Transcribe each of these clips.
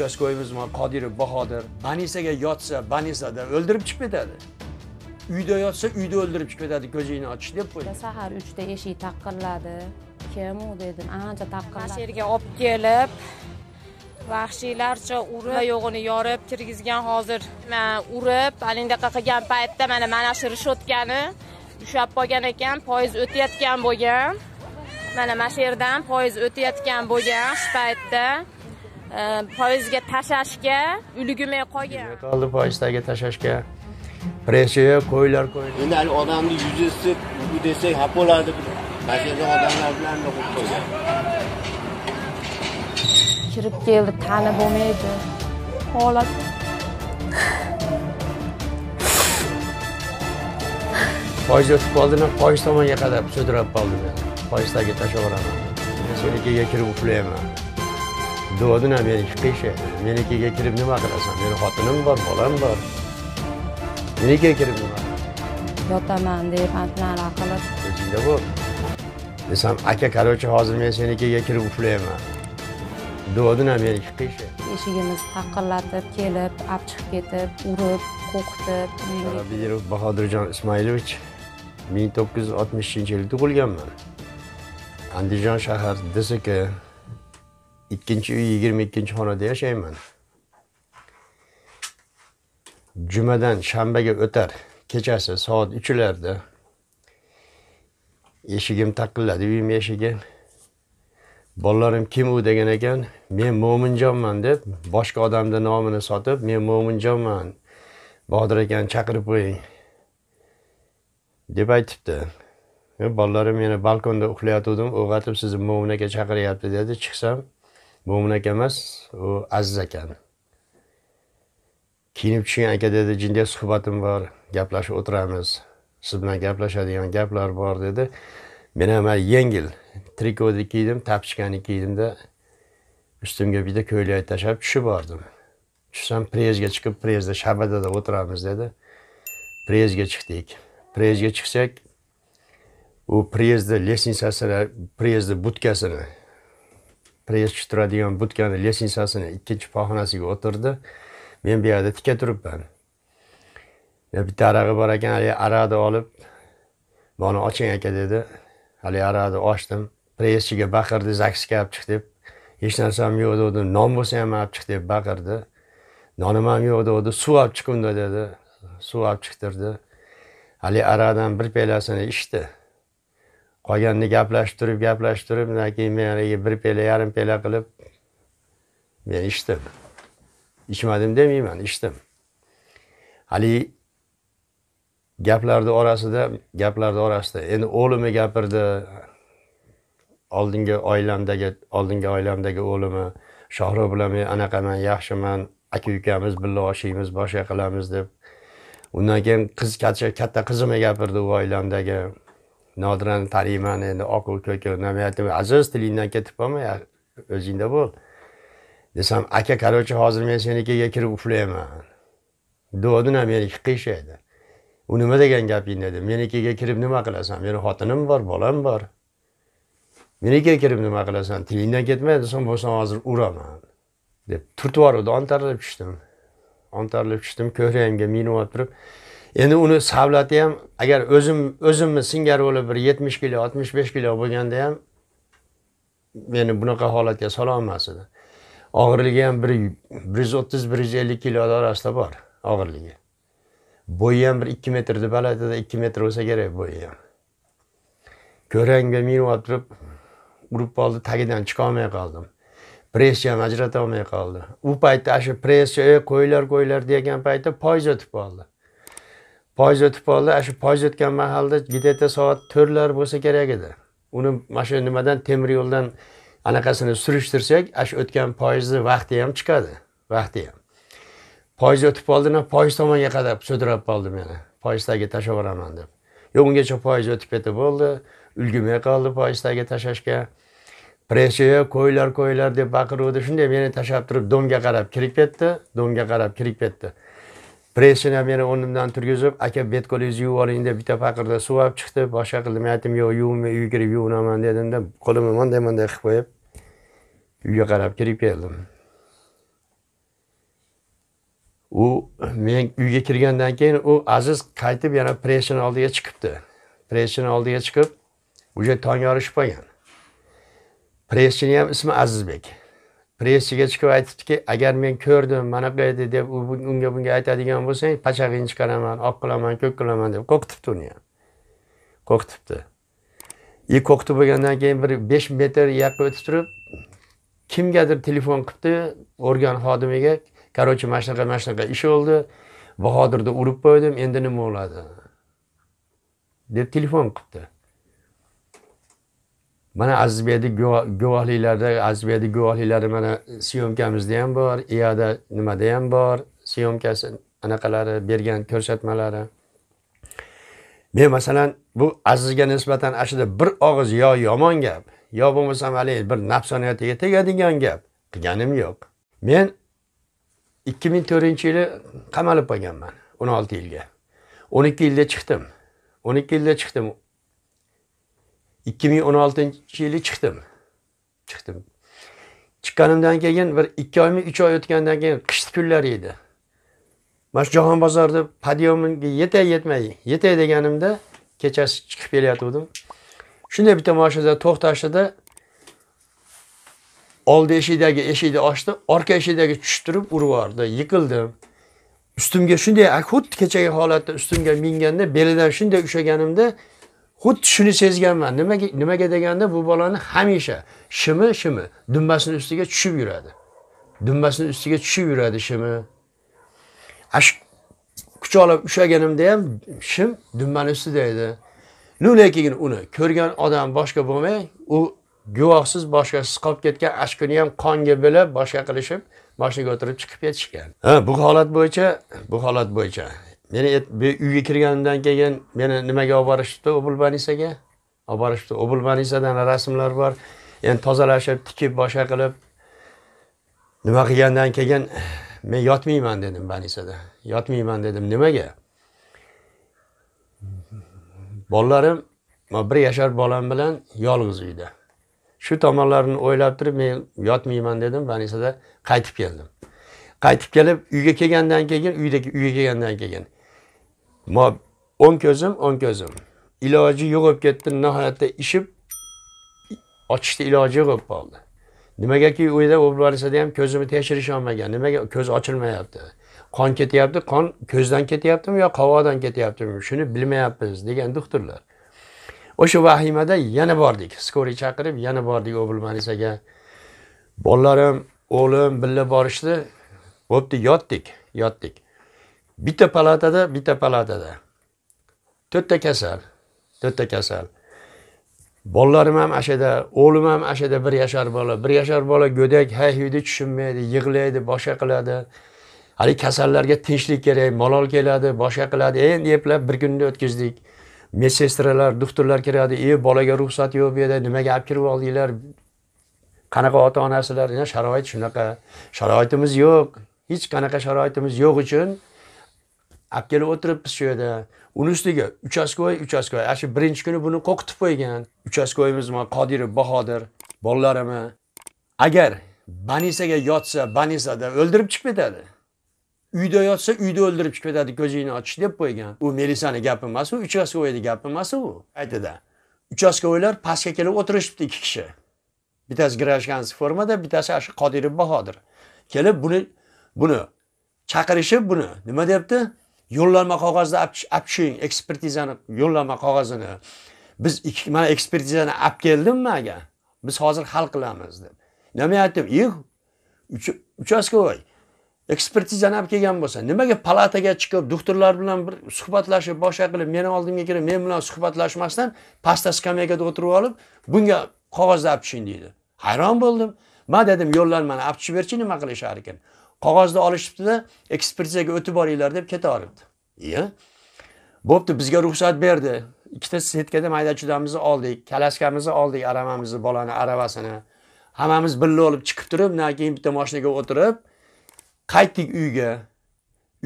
uchastkoyimiz qodirov bahodir banisaga yotsa banisada o'ldirib chiqib ketadi uyda yotsa uyda o'ldirib chiqib ketadi ko'zingni ochish deb qo'ydi sahar uchda eshik taqilladi kim u dedim ancha taqilladi mana shu yerga olib kelib vahshiylarcha urib yo'g'ini yorib kirgizgan hozir urib alindaqa qilgan paytda mana mana shu решеткani ushlab qolgan ekan poyezd o'tayotgan bo'lgan mana mana shu yerdan poyezd o'tayotgan bo'lgan shu paytda foizga tashlashga ulgurmay qolgan oldi foizdagi tashlashga pressiya qo'ylar qo'y endi hali odamni yuzi issiq desak haq bo'ladi mashinada odamlar bilan qo'yib qo'ygan kirib keldi tani bo'lmaydi holat foiz o'tib qoldimi foiz tomonga qadar sudrab qoldi men foizdagi tashlayveraman senikiga kirib uxlayman duodina meni chiqishi menikiga kirib nima qilasan meni xotinim bor bolam bor menikiga kirib nima yotaman deb antnara qilib o'zingda bo'l desam aka короче hozir men senikiga kirib uxlayman duodina meni chiqishi eshigimiz taqillatib kelib olib chiqib ketib urib qo'qitib sharobilov bahodirjon ismoilovich ming to'qqiz yuz oltmishinchi yili tug'ilganman andijon shahar dsk ikkinchi uy yigirma ikkinchi xonada yashayman jumadan shanbaga o'tar kechasi soat uchlarda eshigim taqilladi uyim eshigi bolalarim kim u degan ekan men mo'minjonman deb boshqa odamni nomini sotib men mo'minjonman bodir akani chaqirib qo'ying deb aytibdi bolalarim meni balkonda uxlayotgandim uyg'otib sizni mo'min aka chaqiryapti dedi chiqsam mo'min aka emas u aziz akani kiyinib tushgan aka dedi jindak suhbatim bor gaplashib o'tiramiz siz bilan gaplashadigan gaplar bor dedi men ham yengil trikoni kiydim tapochkani kiydimda ustimga bitta ko'ylak tashlab tushib bordim tushsam prezga chiqib prezda shabadada o'tiramiz dedi prezga chiqdik prezga chiqsak u prezni lestnitsasini prezni budkasini press turadigan budkani lestnitsasini ikkinchi pog'onasiga o'tirdi men bu yerda tika turibman bitta arag'i bor ekan haligi arag'ni olib buni oching aka dedi haligi arag'ni ochdim presschiga baqirdi zagsga olib chiq deb hech narsam yo'q degdi non bo'lsa ham olib chiq deb baqirdi nonim ham yo'q degdi suv olib chiqindi dedi suv olib chiqtirdi haligi arag'dan bir piyolasini ichdi qolganini gaplashtirib gaplashtirib undan keyin men haligi bir pela yarim pela qilib men ichdim ichmadim demayman ichdim haligi gaplarni orasida gaplarni orasida endi o'limi gapirdi oldingi oilamdagi oldingi oilamdagi o'limi shohruh bilan men anaqaman yaxshiman aka ukamiz birga oshiymiz boshqa qilamiz deb undan keyin qiz katta qizimga gapirdi u oilamdagi nodirani tariyman endi oqil ko'kil namayatib aziz tilingdan ketib qolma o'zingda bo'l desam aka короче hozir men senikiga kirib uxlayman dodina meniki qiyshaydi u nima degan gaping dedi menikiga kirib nima qilasan meni xotinim bor bolam bor menikiga kirib nima qilasan tilingdan ketmay desam bo'lsa hozir uraman deb turtib yuboruvdi ontarilib tushdim ontarilib tushdim ko'kragimga minib turib endi uni savlati ham agar o'zim o'zimni singari bo'lib bir yetmish kilo oltmish besh kilo bo'lganda ham meni bunaqa holatga olmas edi og'irligi ham bir bir yuz o'ttiz bir yuz ellik kilo orasida bor og'irligi bo'yi ham bir ikki metrni balandida ikki metr bo'lsa kerak bo'yi ham ko'rangga minib turib urib qoldi tagidan chiqolmay qoldim pressni ham ajrata olmay qoldi u paytda shu pressiya qo'ylar qo'ylar degan paytda poyiz o'tib qoldi poyezd o'tib qoldi ana shu poyezd o'tgan mahalda где soat to'rtlar bo'lsa kerak edi uni mana shu nimadan temir yo'ldan anaqasini surishtirsak ana shu o'tgan poyezdni vaqti ham chiqadi vaqti ham poyezd o'tib qoldimi poyezd tomonga qarab sudrab qoldi meni poyezd tagiga tashlab yuboraman deb yo'q ungacha poyezd o'tib ketib bo'ldi ulgurmay qoldi poyezd tagiga tashlashga pressiya qo'ylar qo'ylar deb baqiruvdi shunday meni tashlab turib domga qarab kirib ketdi domga qarab kirib ketdi pressini meni o'rnimdan turgizib aka betkolingizni yuvib oling deb bitta paqirda suv olib chiqdi boshqa qildim aytdim yo'q yuvmay uyga kirib yuvinaman dedimda qo'limni manday manday qilib qo'yib uyga qarab kirib keldim u men uyga kirgandan keyin u aziz qaytib yana pressini oldiga chiqibdi pressini oldiga chiqib уже tong yorishib qolgan pressini ham ismi azizbek presshigacha chiqib aytibdiki agar men ko'rdim mana bu edi deb unga bunga aytadigan bo'lsang pachag'ingni chiqaraman oq qilaman ko'k qilaman deb qo'rqitibdi uni ham qo'rqitibdi и qo'rqitib bo'lgandan keyin bir besh metr uyoqqa o'tib turib kimgadir telefon qilibdi organ xodimiga короче mana shunaqa mana shunaqa ish bo'ldi bahodirni urib qo'ydim endi nima bo'ladi deb telefon qilibdi mana aziz guvohliklarda aziz beyni guvohliklari mana syomkamizda ham bor iyada nimada ham bor syomkasi anaqalari bergan ko'rsatmalari men masalan bu azizga nisbatan ana bir og'iz yo yomon gap yo bo'lmasam haligi bir nafsoniyatiga tegadigan gap qilganim yo'q men ikki ming to'rtinchi yili qamalib qolganman o'n olti yilga o'n ikki yilda chiqdim o'n ikki yilda chiqdim 2016 yili chiqdim chiqdim chiqqanimdan keyin bir ikki oymi uch oy o'tgandan keyin qish kunlari edi mana shu jahon bozorida podyomimga yetay yetmay yetay deganimda kechasi chiqib kelayotgandim shunday bitta mashinada to'xtashida oldi eshikdagi eshikni ochdi orqa eshikdagi tushib turib urib yubordi yiqildim ustimga shunday xuddi kechagi holatda ustimga minganda belidan shunday ushlaganimda xuddi shuni sezganman nimaga nimaga deganda bu bolani hamisha shimi shimi dumbasini ustiga tushib yuradi dumbasini ustiga tushib yuradi shimi quchoqlab ushlaganimda ham shim dumbani ustida edi nu lekin uni ko'rgan odam boshqa bo'lmay u guvohsiz boshqasiz qolib ketgan ashkuni ham qonga bo'lib boshqa qilishib mashinaga o'tirib chiqib ketishgan ha bu holat bo'yicha bu holat bo'yicha meni uyga kirganimdan keyin meni nimaga olib borishibdi obulbanisaga olib borishibdi obulbanisadan rasmlar bor endi tozalashib tikib boshqa qilib nima qilgandan keyin men yotmayman dedim banisada yotmayman dedim nimaga bolalarim bir yashar bolam bilan yolg'iz uyda shu tomonlarini o'ylab turib men yotmayman dedim banisada qaytib keldim qaytib kelib uyga kelgandan keyin uydagi uyga kelgandan keyin Ma o'ng ko'zim o'ng ko'zim iloji yo'q bo'lib ketdi nihoyatda ishib ochishni iloji yo'q bo'lib qoldi nimagaki uyda olib borsada ham ko'zimni tekshirisholmagan nimaga ko'z ochilmayapti qon ketyapti qon ko'zdan ketyaptimi yo qovoqdan ketyaptimi shuni bilmayapmiz degan doktorlar o'sha vahimada yana bordik skoriy chaqirib yana bordik o'bilmanisaga bolalarim o'g'lim birga borishdi bo'pti yotdik yotdik bitta palatada bitta palatada to'rtta kasal to'rtta kasal bolalarim ham ana shu yerda o'g'lim ham ana shu yerda bir yashar bola bir yashar bola go'dak hay huyni tushunmaydi yig'laydi boshqa qiladi haligi kasallarga tinchlik kerak malol keladi boshqa qiladi e, endi eplab bir kunni o'tkazdik medsestralar doktorlar kiradi ey bolaga ruxsat yo'q bu yerda nimaga olib kirib oldinglar qanaqa ota onasilar sharoit shunaqa sharoitimiz yo'q hech qanaqa sharoitimiz yo'q uchun olib kelib o'tiribmiz shu yerda uni ustiga uchastkovoy uchastkovoy ana shu birinchi kuni buni qo'rqitib qo'ygan uchastkovoyimiz qodirov bahodir bolalarimi agar banisaga yotsa banisada o'ldirib chiqib ketadi uyda yotsa uyda o'ldirib chiqib ketadi ko'zingni ochish deb qo'ygan u melisani gapi emas u uchastkovoyni gapi emas u aytida uchastkovoylar pastga kelib o'tirishibdi ikki kishi bittasi grajkanskiy formada bittasi ana shu qodirov bahodir kelib buni buni chaqirishib buni nima deyapti yo'llanma qog'ozda olib tushing ekspertizani yo'llanma qog'ozini biz ikki mana ekspertizani olib keldimmi aka biz hozir hal qilamiz deb nima aytdim и uchastkovoy ekspertizani olib kelgan bo'lsa nimaga palataga chiqib doktorlar bilan bir suhbatlashib boshqa qilib meni oldimga kelib men bilan suhbatlashmasdan pastda skameykada o'tirib olib bunga qog'ozni olib tushing deydi hayron bo'ldim man dedim yo'llanmani olib tushib berchi nima qilishar ekan qog'ozda olishibdida ekspertizaga o'tib boringlar deb ketaveribdi iya bo'pti bizga ruxsat berdi ikkita setkada mayda maydachudamizni oldik kalaskamizni oldik aravamizni bolani aravasini hammamiz birga olib chiqib turib undan keyin bitta mashinaga o'tirib qaytdik uyga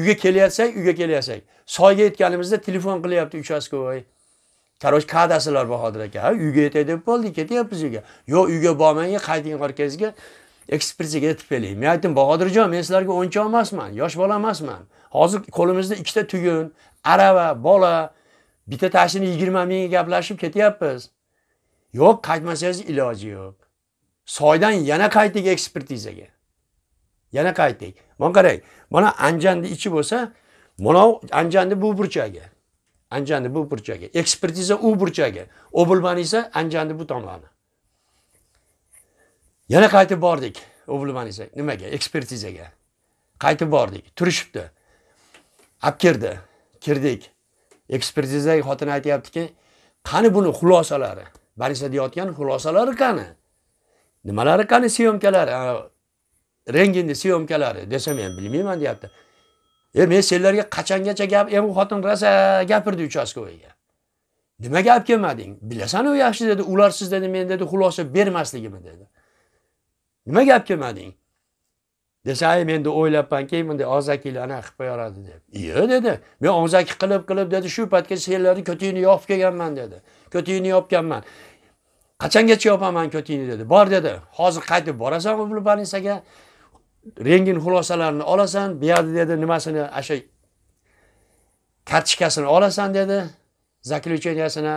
uyga kelyapsak uyga kelyapsak soyga yetganimizda telefon qilyapti uchastkavoy короче kadasilar bahodir aka ha uyga yetay deb bo'ldik ketyapmiz uyga yo'q uyga bormang qayting orqangizga ekspertizaga yetib kelay men aytdim bahodirjon men sizlarga o'ncha emasman yosh bola emasman hozir qo'limizda ikkita tugun arava bola bitta tashini yigirma mingga gaplashib ketyapmiz yo'q qaytmasangiz iloji yo'q soydan yana qaytdik ekspertizaga yana qaytdik mana qarang mana anjanni ichi bo'lsa mana anjanni bu burchagi anjanni bu burchagi ekspertiza u burchagi obilmani esa anjanni bu tomoni yana qaytib bordik o'g'limaniza nimaga ekspertizaga qaytib bordik turishibdi olib kirdi kirdik ekspertizaga xotin aytyaptiki qani buni xulosalari banisa deyotgan xulosalari qani nimalari qani syomkalari rengenni syomkalari desa men bilmayman deyapti e men senlarga qachongacha gap e bu xotin rosa gapirdi uchastkovoyga nimaga olib kelmading bilasanu yaxshi dedi ular siz dedi men dedi xulosa bermasligimni dedi nima gap kelmading desa ay menda o'ylabman keyin bunday anaqa qilib qo'yaradi deb yo dedi men og'zaki qilib qilib dedi shu paytgacha senlarni ko'tingni yopib kelganman dedi ko'tingni yopganman qachongacha yopaman ko'tingni dedi bor dedi hozir qaytib borasan больницаga rengin xulosalarini olasan bu yerda dedi nimasini o'sha kartochkasini olasan dedi заключениясini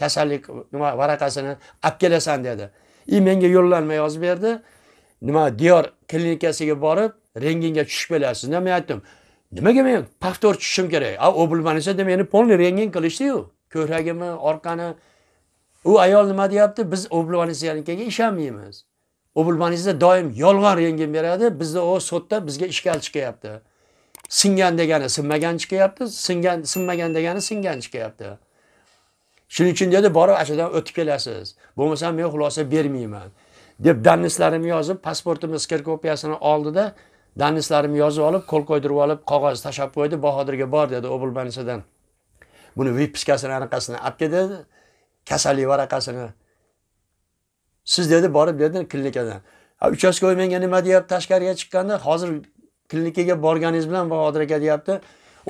kasallik nima varaqasini olib kelasan dedi и e, menga yo'llanma yozib berdi nima diyor klinikasiga borib renginga tushib kelasizda men aytdim nimaga men повтор tushishim kerak a u bilmanisa meni полный rengin qilishdiyu ko'kragimni orqani u ayol nima deyapti biz oblvanisiyanikaga ishonmaymiz oblvanisa doim yolg'on rengin beradi bizda u sudda bizga ishkal chiqyapti singan degani sinmagan chiqyapti singan sinmagan degani singan chiqyapti shuning uchun dedi borib ana shudan o'tib kelasiz bo'lmasam men xulosa bermayman deb dannislarimni yozib pasportimni sker kopiyasini oldida dannislarimni yozib olib qo'l qo'ydirib olib qog'oz tashlab qo'ydi bahodirga bor dedi oblbanisidan buni vipiskasini anaqasini olib kel dedi kasallik varaqasini siz dedi borib dedi klinikadan uchastkovoy menga nima deyapti tashqariga chiqqanda hozir klinikaga borganingiz bilan bahodir aka deyapti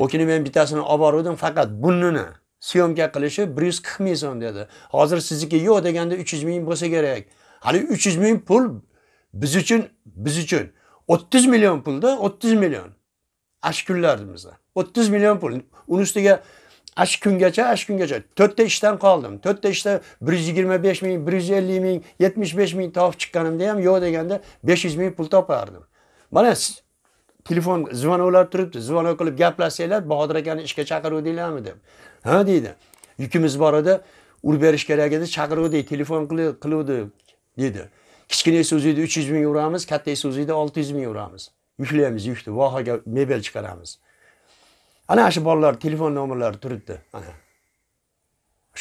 u kuni men bittasini olib boruvdim faqat bunnini syomka qilishi 140 ming so'm dedi hozir sizniki yo'q deganda 300 ming bo'lsa kerak hali 300 ming pul biz uchun biz uchun 30 million pulda 30 million ash kunlarimizda 30 million pul uni ustiga ash kungacha ash kungacha to'rtta ishdan qoldim to'rtta ishda 125 ming 150 ming 75 ming topib chiqqanimda ham yo'q deganda 500 ming pul topardim mana telefon звонoklar turibdi звонок qilib gaplashsanglar bahodir akani ishga chaqiruvdinglarmi deb ha deydi yukimiz bor edi urib berish kerak edi chaqiruvdik telefon qiluvdi dedi kichkina suziydi uch yuz ming uramiz katta suziydi olti yuz ming uramiz yuklaymiz yukni vohaga mebel chiqaramiz ana shu bolalar telefon nomerlari turibdi ana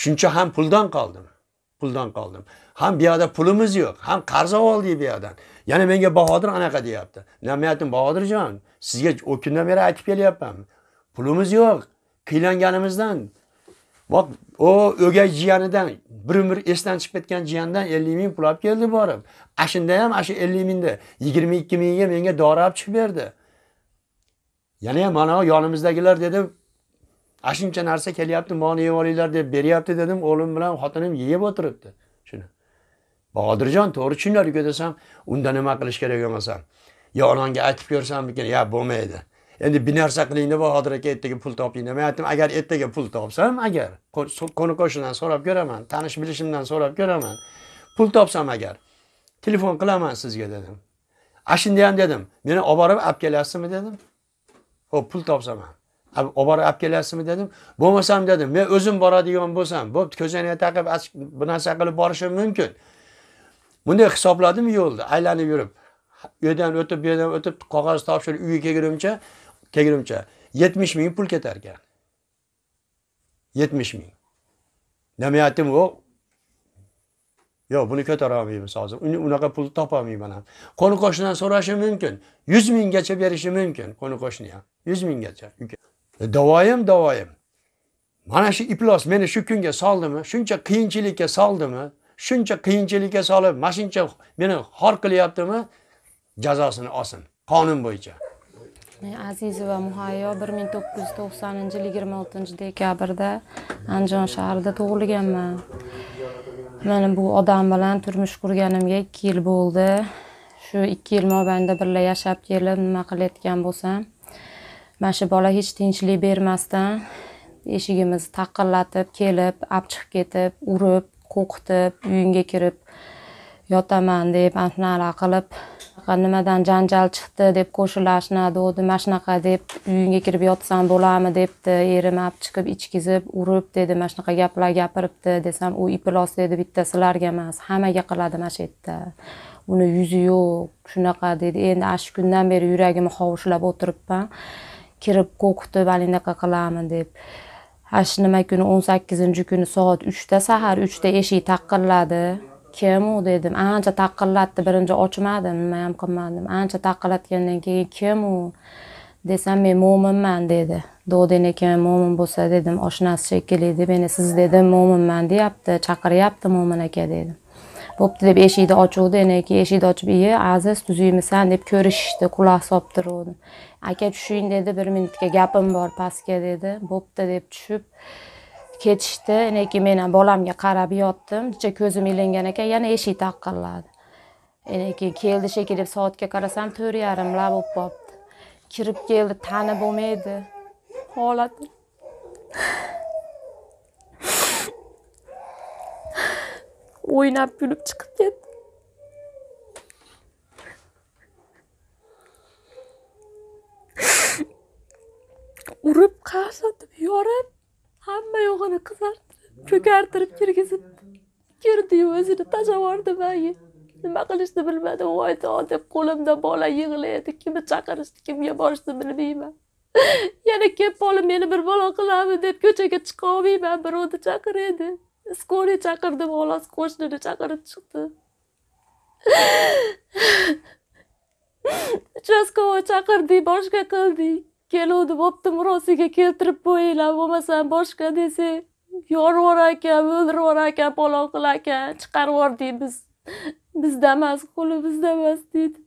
shuncha ham puldan qoldimi puldan qoldim ham bu yoqda pulimiz yo'q ham qarz oldik bu yoqdan yana menga bahodir anaqa deyapti man aytdim bahodirjon sizga o'tgandan beri aytib kelyapman pulimiz yo'q qiylanganimizdan bok o o'gay jiyanidan bir umr esdan chiqib ketgan jiyandan ellik ming pul olib keldi borib ana shunda ham ana shu ellik mingni yigirma ikki mingga menga dori olib chiqib berdi yana ham mana yonimizdagilar dedi Aşınca narsa kelyapti mol yeb olinglar beri yaptı dedim o'g'lim bilan xotinim yeb o'tiribdi shuni bodirjon to'g'ri tushuninglar desam unda nima qilish kerak bo'lmasam yo onamga aytib ko'rsammikin yo bo'lmaydi Şimdi bir narsa qilingda bahodir aka ertaga pul toping man aytdim agar ertaga pul topsam eğer konu qo'shnidan sorup ko'raman tanish bilishimdan so'rab ko'raman pul topsam eğer, telefon qilaman sizga dedim a shunda dedim beni olib borib olib kelyapsizmi dedim O pul topsam olib olib kelasizmi dedim bo'lmasam dedim men o'zim boradigan bo'lsam bo'pti ko'zoynak taqib bu narsa qilib borishim mumkin bunday hisobladim yo'lni aylanib yurib u yerdan o'tib bu yerdan o'tib qog'oz topshirib uyga kelgunimcha kelgunimcha yetmish ming pul ketar ekan yetmish ming aytdim yo'q yo'q buni ko'tara olmaymiz hozir unaqa pulni topolmayman ham qo'ni qo'shnidan so'rashim mumkin yuz minggacha berishi mumkin qo'ni qo'shni ham yuz minggacha davoyim davoyim mana shu iflos meni shu kunga soldimi shuncha qiyinchilikka soldimi shuncha qiyinchilikka solib mana shuncha meni xor qilyaptimi jazosini olsin qonun bo'yicha aziz va muhayyo bir ming to'qqiz yuz to'qsoninchi yil yigirma oltinchi dekabrda andijon shahrida tug'ilganman mana bu odam bilan turmush qurganimga ikki yil bo'ldi shu ikki yil mobaynida birga yashab kelib nima qilayotgan bo'lsam mana shu bola hech tinchlik bermasdan eshigimizni taqillatib kelib olib chiqib ketib urib qo'qitib uyingga kirib yotaman deb anaqa qilib nimadan janjal chiqdi deb qo'shilashnadi o'di mana shunaqa deb uyingga kirib yotsam bo'ladimi debdi erim olib chiqib ichkizib urib dedi mana shunaqa gaplar gapiribdi desam u iplos dedi bitta sizlarga emas hammaga qiladi mana shu yerda uni yuzi yo'q shunaqa dedi endi ana shu kundan beri yuragimni hovuchlab o'tiribman kirib qo'rqitib anaqa qilaman deb nima kuni o'n sakkizinchi kuni soat uchda sahar uchda eshik taqilladi kim u dedim ancha taqillatdi birinchi ochmadim nima ham qilmadim ancha taqillatgandan keyin kim u desam men mo'minman dedi dodin ekan mo'min bo'lsa dedim oshnasi shekilli meni siz dedim mo'minman deyapti chaqiryapti mo'min aka dedim bo'pti deb eshikni ochuvdi endi keyin eshikni ochib iye aziz tuzuymisan deb ko'rishishdi quloq solib turuvdi aka tushing dedi bir minutga gapim bor pastga dedi bo'pti deb tushib ketishdi endi keyin men ham bolamga qarab yotdim icha ko'zim ilingan ekan yana eshik taqqilladi endi keyin keldi shekilli deb soatga qarasam to'rt yarimlar bo'lib qolibdi kirib keldi tani bo'lmaydi holati o'ynab kulib chiqib ketdi urib qarsatib yorib hamma yo'g'ini qizartirib ko'kartirib kirgizib kirdiyu o'zini tashlab yubordi manga nima qilishni bilmadi voy deb qo'limda bola yig'laydi kimni chaqirishni kimga borishni bilmayman yana kelib bola meni bir balo qiladi deb ko'chaga chiqa olmayman birovni chaqiradi çakırıp çıktı. Çözkova çakırdı başka chiqdi Gel oldu baptım qilding keluvdi bo'pti murosiga keltirib qo'yinglar bo'lmasam boshqa desa yorib yubor ekan o'ldirib yubor ekan palov qil çıkar var diye biz Biz demez, kulu biz demez deydi